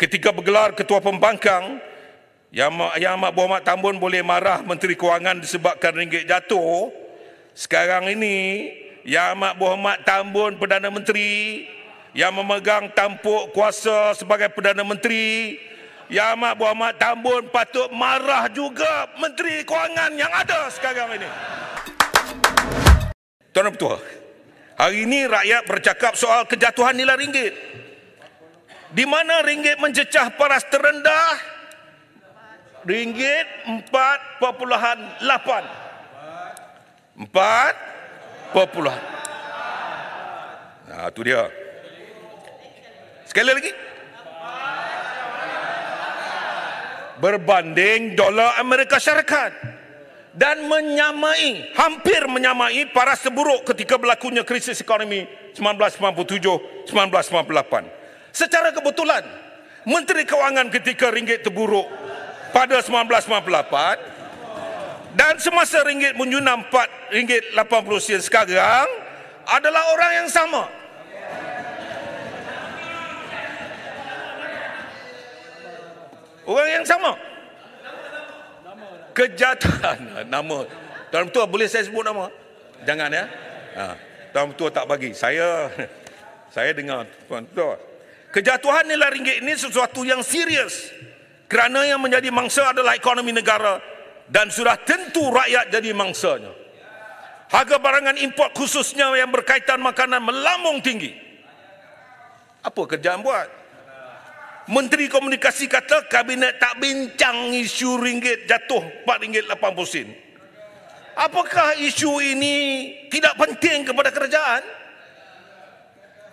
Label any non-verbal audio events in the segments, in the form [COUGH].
ketika bergelar ketua pembangkang yang Mak, yang Mak Buamat Tambun boleh marah Menteri Kewangan disebabkan ringgit jatuh sekarang ini Yang Mak Buamat Tambun Perdana Menteri yang memegang tampuk kuasa sebagai Perdana Menteri Yang Mak Buamat Tambun patut marah juga Menteri Kewangan yang ada sekarang ini Tuan-tuan Hari ini rakyat bercakap soal kejatuhan nilai ringgit di mana ringgit menjecah paras terendah? Ringgit 4.8. 4. Nah, tu dia. Sekali lagi. Berbanding dolar Amerika Syarikat dan menyamai, hampir menyamai paras seburuk ketika berlakunya krisis ekonomi 1997-1998. Secara kebetulan, Menteri Kewangan ketika ringgit terburuk pada 1998 dan semasa ringgit menyunam 4 ringgit 80 sen sekarang adalah orang yang sama. Orang yang sama. Kejahatan [LAUGHS] nama. Tuan Ketua boleh saya sebut nama? Jangan ya. Ha. Tuan Ketua tak bagi. Saya [LAUGHS] saya dengar Tuan Ketua. Kejatuhan nilai ringgit ini sesuatu yang serius kerana yang menjadi mangsa adalah ekonomi negara dan sudah tentu rakyat jadi mangsanya. Harga barangan import khususnya yang berkaitan makanan melambung tinggi. Apa kerjaan buat? Menteri Komunikasi kata kabinet tak bincang isu ringgit jatuh 4 ringgit 80 sen. Apakah isu ini tidak penting kepada kerajaan?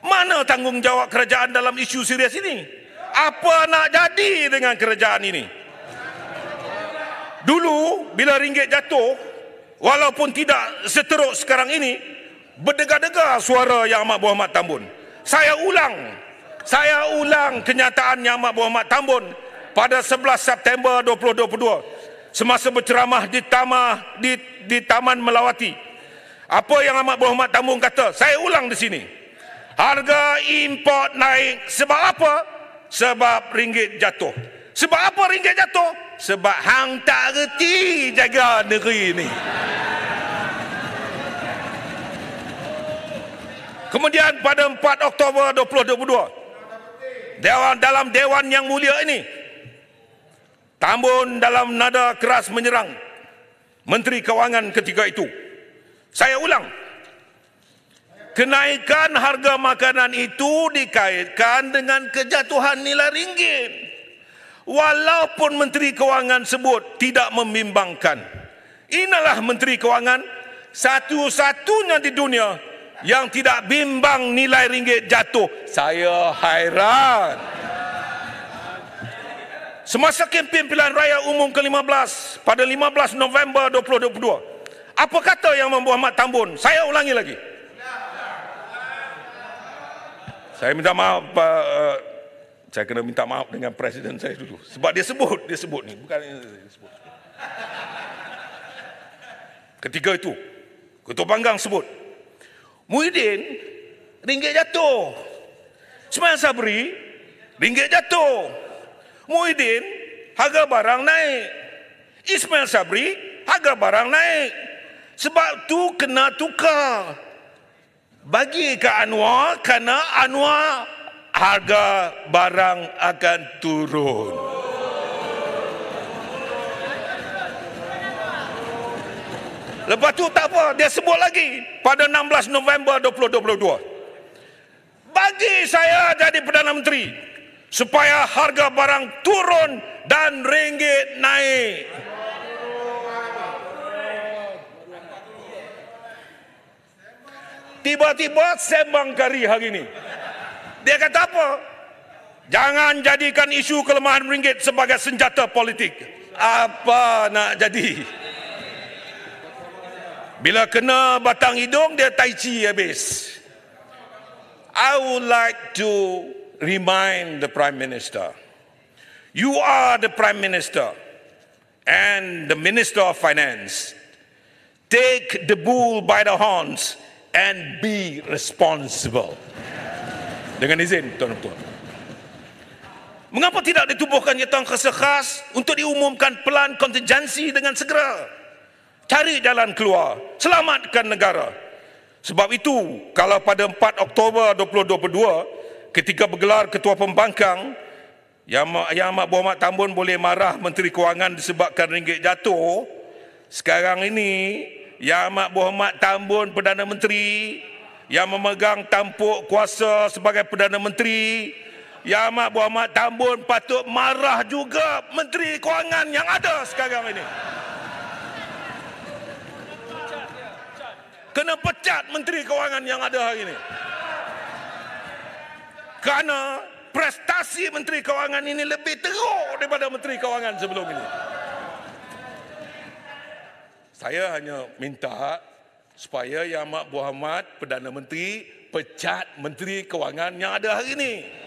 Mana tanggungjawab kerajaan dalam isu serius ini? Apa nak jadi dengan kerajaan ini? Dulu bila ringgit jatuh walaupun tidak seteruk sekarang ini berdegar-degar suara Yang Amat Berhormat Tambun. Saya ulang. Saya ulang kenyataan Yang Amat Berhormat Tambun pada 11 September 2022 semasa berceramah di Taman di, di Taman Melawati. Apa yang Amat Berhormat Tambun kata? Saya ulang di sini harga import naik sebab apa? Sebab ringgit jatuh. Sebab apa ringgit jatuh? Sebab hang tak reti jaga negeri ni. Kemudian pada 4 Oktober 2022 Dewan dalam dewan yang mulia ini Tambun dalam nada keras menyerang Menteri Kewangan ketika itu. Saya ulang, Kenaikan harga makanan itu dikaitkan dengan kejatuhan nilai ringgit. Walaupun Menteri Kewangan sebut tidak membimbangkan. Inilah Menteri Kewangan satu-satunya di dunia yang tidak bimbang nilai ringgit jatuh. Saya hairan. Semasa kempen pilihan raya umum ke-15 pada 15 November 2022. Apa kata yang membuat Mat Tambun? Saya ulangi lagi saya minta maaf Pak, uh, saya kena minta maaf dengan presiden saya dulu sebab dia sebut dia sebut ni bukan dia sebut, sebut. ketiga itu ketua panggang sebut Muhyiddin ringgit jatuh Semayang Sabri ringgit jatuh Muhyiddin harga barang naik Ismail Sabri harga barang naik sebab tu kena tukar bagi ke Anwar kerana Anwar harga barang akan turun. Lepas tu tak apa, dia sebut lagi pada 16 November 2022. Bagi saya jadi Perdana Menteri supaya harga barang turun dan ringgit naik. tiba-tiba sembang kari hari ini. Dia kata apa? Jangan jadikan isu kelemahan ringgit sebagai senjata politik. Apa nak jadi? Bila kena batang hidung, dia tai chi habis. I would like to remind the Prime Minister. You are the Prime Minister and the Minister of Finance. Take the bull by the horns and be responsible. Dengan izin, tuan-tuan. Mengapa tidak ditubuhkan nyata kerasa khas untuk diumumkan pelan kontingensi dengan segera? Cari jalan keluar, selamatkan negara. Sebab itu, kalau pada 4 Oktober 2022, ketika bergelar Ketua Pembangkang, Yang, yang Mak Buah Mak Tambun boleh marah Menteri Kewangan disebabkan ringgit jatuh, sekarang ini yang Amat Berhormat Tambun Perdana Menteri, yang memegang tampuk kuasa sebagai Perdana Menteri, Yang Amat Berhormat Tambun patut marah juga Menteri Kewangan yang ada sekarang ini. Kena pecat Menteri Kewangan yang ada hari ini. Kerana prestasi Menteri Kewangan ini lebih teruk daripada Menteri Kewangan sebelum ini saya hanya minta supaya Yang Mak Muhammad Perdana Menteri pecat Menteri Kewangan yang ada hari ini.